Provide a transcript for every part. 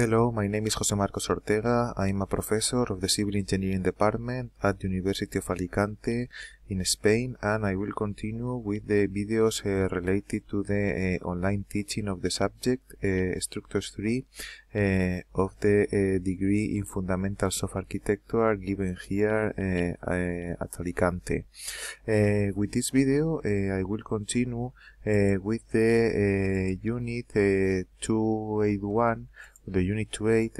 Hello, my name is Jose Marcos Ortega. I'm a professor of the Civil Engineering Department at the University of Alicante in Spain and I will continue with the videos uh, related to the uh, online teaching of the subject uh, Structures 3 uh, of the uh, degree in Fundamentals of Architecture given here uh, at Alicante. with this video I will continue with the unit 281 the unit weight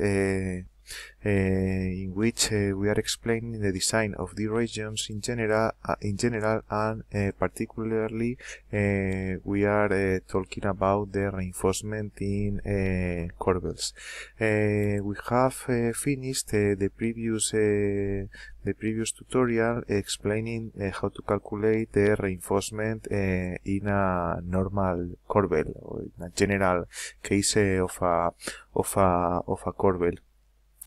Eh, in which eh, we are explaining the design of the regions in general, uh, in general and eh, particularly we are talking about the reinforcement in uh, corbels. we have finished the previous the previous tutorial explaining uh, how to calculate the reinforcement uh, in a normal corbel or in a general case uh, of a of a of a corbel.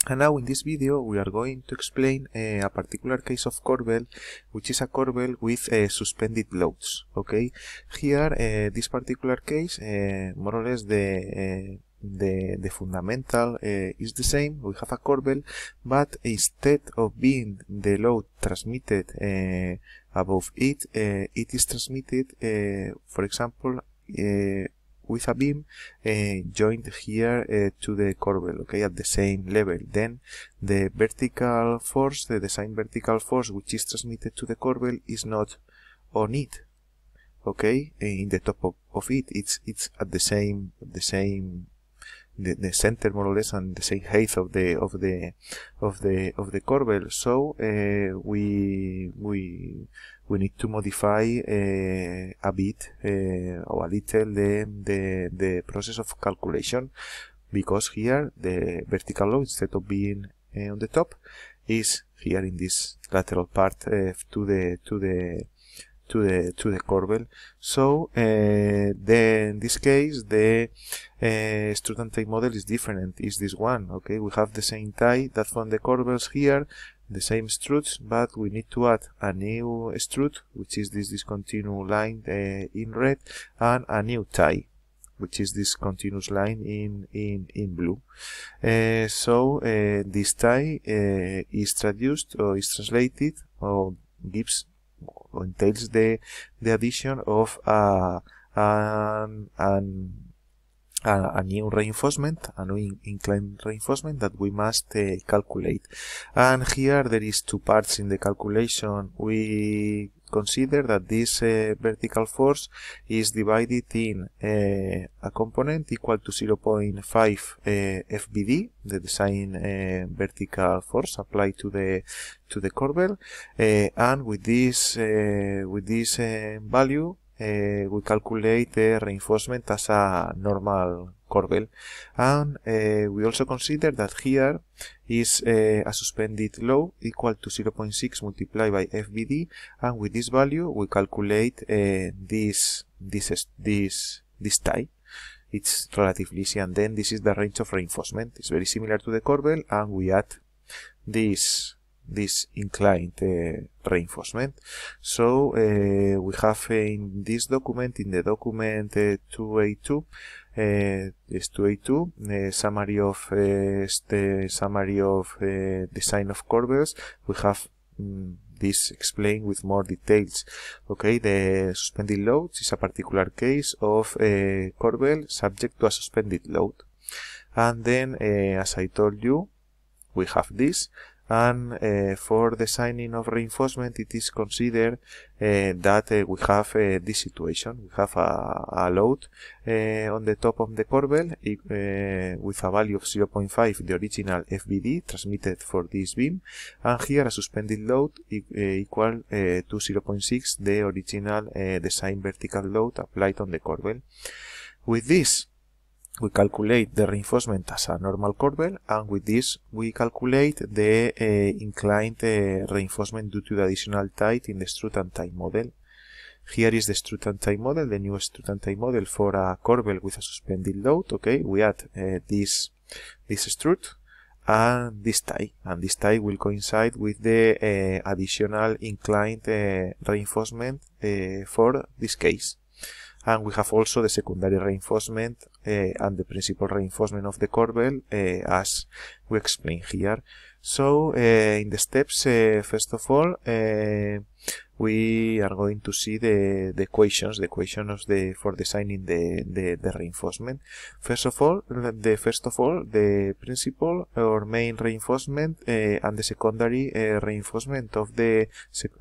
And now in this video we are going to explain uh, a particular case of corbel which is a corbel with uh, suspended loads. Okay, here uh, this particular case more or less the the, the fundamental is the same. We have a corbel but instead of being the load transmitted above it, it is transmitted for example with a beam eh, joined here eh, to the corbel, okay, at the same level. Then the vertical force, the design vertical force which is transmitted to the corbel is not on it, okay, eh, in the top of, of it. It's it's at the same the same the, the, center more or less and the same height of the of the of the of the corbel so uh, we we we need to modify uh, a bit uh, or a little the, the, the process of calculation because here the vertical load instead of being uh, on the top is here in this lateral part to the to the to the to the corbel so then in this case the uh, student tie model is different is this one okay we have the same tie that from the corbels here the same struts but we need to add a new strut which is this discontinuous line uh, in red and a new tie which is this continuous line in in in blue uh, so uh, this tie is traduced or is translated or gives or entails the the addition of a uh, an, an a new reinforcement, a new inclined reinforcement that we must uh, calculate. And here there is two parts in the calculation. We consider that this uh, vertical force is divided in uh, a component equal to 0.5 uh, FBD, the design uh, vertical force applied to the to the corbel, and with this with this value uh, we calculate the reinforcement as a normal corbel. And uh, we also consider that here is uh, a suspended low equal to 0.6 multiplied by FBD. And with this value, we calculate this, this, this, this tie it's relatively easy and then this is the range of reinforcement it's very similar to the corbel and we add this this inclined uh, reinforcement. So uh, we have in this document, in the document 2A2, uh, uh is 2A2, uh, summary of uh, the summary of uh, design of corbels. We have um, this explained with more details. Okay, the suspended load is a particular case of a corbel subject to a suspended load. And then, as I told you, we have this and uh, for the signing of reinforcement it is considered uh, that uh, we have uh, this situation we have a, a load uh, on the top of the corbel uh, with a value of 0.5 the original FBD transmitted for this beam and here a suspended load e equal to 0.6 the original design vertical load applied on the corbel with this we calculate the reinforcement as a normal corbel and with this we calculate the uh, inclined uh, reinforcement due to the additional tight in the strut and tie model. Here is the strut and tie model, the new strut and tie model for a corbel with a suspended load. Okay, we add uh, this, this strut and this tie and this tie will coincide with the uh, additional inclined uh, reinforcement uh, for this case and we have also the secondary reinforcement eh, and the principal reinforcement of the corbel eh, as we explain here. So eh, in the steps, first of all, we are going to see the, the equations, the equations the, for designing the, the, the reinforcement. First of all, the first of all, the principal or main reinforcement uh, and the secondary uh, reinforcement of the sec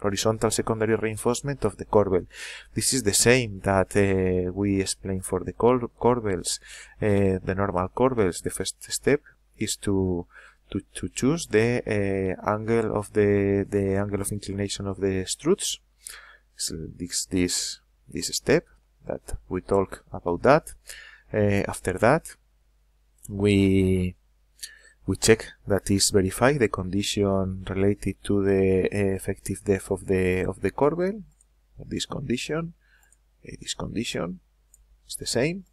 horizontal secondary reinforcement of the corbel. This is the same that uh, we explained for the cor corbels, the normal corbels. The first step is to to, to choose the uh, angle of the, the angle of inclination of the struts. So this, this, this step that we talk about that. Uh, after that, we, we check that is verified the condition related to the eh, effective depth of the, of the corbel. This condition, this condition is the same.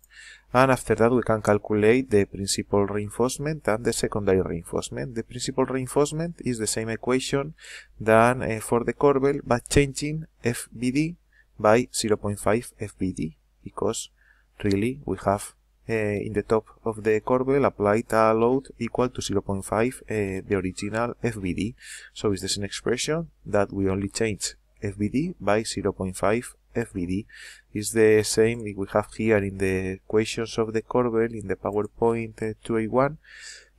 And after that, we can calculate the principal reinforcement and the secondary reinforcement. The principal reinforcement is the same equation than uh, for the corbel, but changing FBD by 0.5 FBD, because really we have uh, in the top of the corbel applied a load equal to 0.5 uh, the original FBD. So it's the same expression that we only change FBD by 0.5 FBD is the same we have here in the equations of the corbel in the PowerPoint 2A1 uh,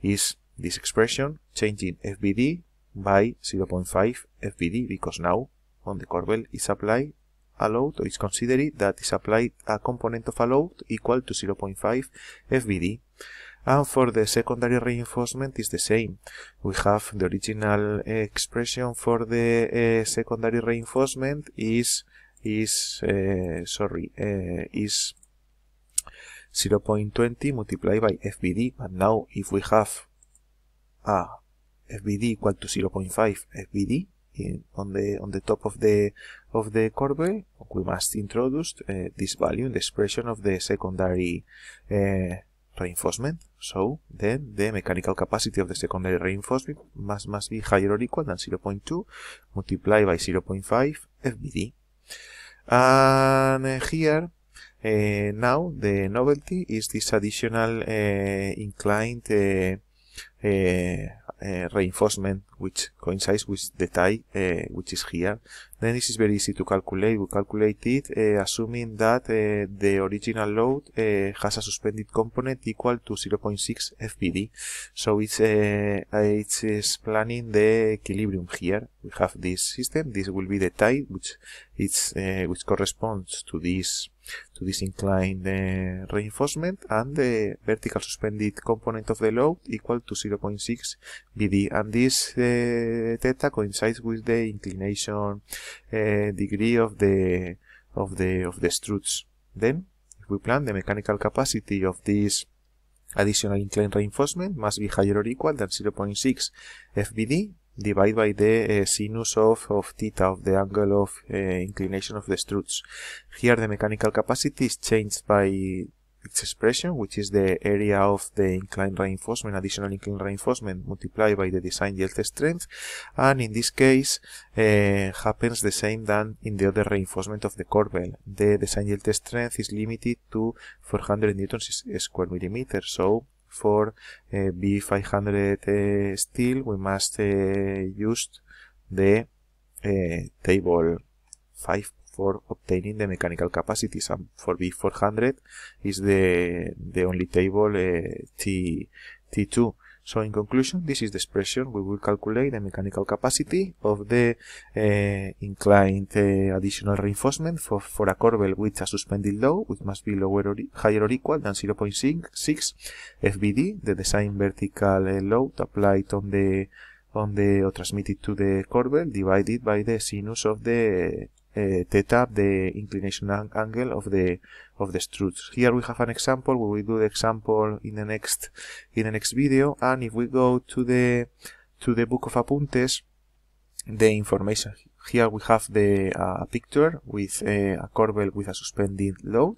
is this expression changing FBD by 0.5 FBD because now on the corbel is applied a or is considered that is applied a component of a load equal to 0.5 FBD and for the secondary reinforcement is the same. We have the original uh, expression for the uh, secondary reinforcement is is uh, sorry uh, is 0.20 multiplied by FBD but now if we have a FBD equal to 0.5 FBD in, on the on the top of the of the curve we must introduce uh, this value in the expression of the secondary reinforcement so then the mechanical capacity of the secondary reinforcement must must be higher or equal than 0.2 multiplied by 0.5 FBD and here uh, now the novelty is this additional uh, inclined uh, uh Eh, reinforcement which coincides with the tie eh, which is here then this is very easy to calculate we calculate it eh, assuming that the original load has a suspended component equal to 0.6 FPD so it's it is planning the equilibrium here we have this system this will be the tie which it's which corresponds to this to disincline the uh, reinforcement and the vertical suspended component of the load equal to 0.6 BD and this uh, theta coincides with the inclination uh, degree of the of the of the struts. Then if we plan the mechanical capacity of this additional inclined reinforcement must be higher or equal than 0.6 FBD divide by the uh, eh, sinus of, of theta of the angle of uh, inclination of the struts. Here the mechanical capacity is changed by its expression, which is the area of the inclined reinforcement, additional inclined reinforcement multiplied by the design yield strength, and in this case uh, happens the same than in the other reinforcement of the corbel. The design yield strength is limited to 400 newtons square millimeter, so for eh, B500 eh, steel we must eh, use the table 5 for obtaining the mechanical capacities and for B400 is the, the only table T, T2 so in conclusion, this is the expression. We will calculate the mechanical capacity of the uh, inclined uh, additional reinforcement for, for a corbel with a suspended load, which must be lower or higher or equal than 0.6 FBD, the design vertical uh, load applied on the on the or transmitted to the corbel divided by the sinus of the uh, eh, theta, the inclination angle of the of the struts. Here we have an example where we do the example in the next in the next video. And if we go to the to the book of apuntes, the information here we have the uh, picture with uh, a corbel with a suspended load,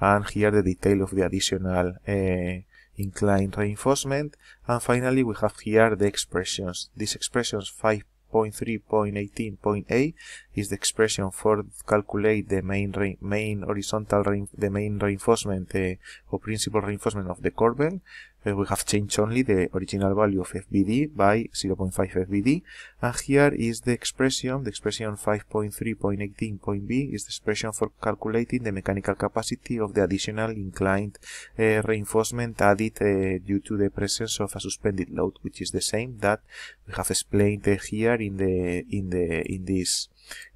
and here the detail of the additional eh, inclined reinforcement and finally we have here the expressions these expressions 5 0.8 is the expression for calculate the main main horizontal the main reinforcement uh, or principal reinforcement of the corbel Eh, we have changed only the original value of FBD by 0.5 FBD. And here is the expression, the expression 5.3.18.b is the expression for calculating the mechanical capacity of the additional inclined uh, reinforcement added uh, due to the presence of a suspended load, which is the same that we have explained uh, here in the in the in this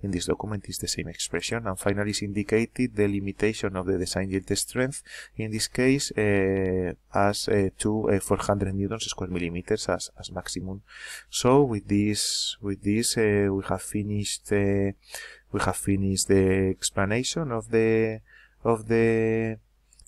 in this document is the same expression. And finally is indicated the limitation of the design yield strength, in this case uh, as uh, to uh, 400 newtons square millimeters as, as maximum. So with this, with this uh, we have finished uh, we have finished the explanation of the of the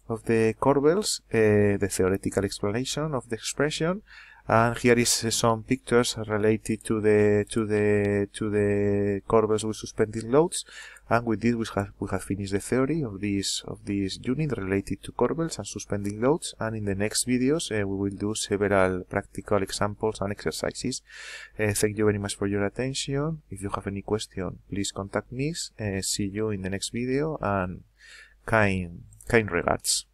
of the corbels, uh, the theoretical explanation of the expression, and here is some pictures related to the to the to the curves with suspended loads and with this we have we have finished the theory of this of this unit related to corbels and suspending loads and in the next videos uh, we will do several practical examples and exercises uh, thank you very much for your attention if you have any question please contact me uh, see you in the next video and kind kind regards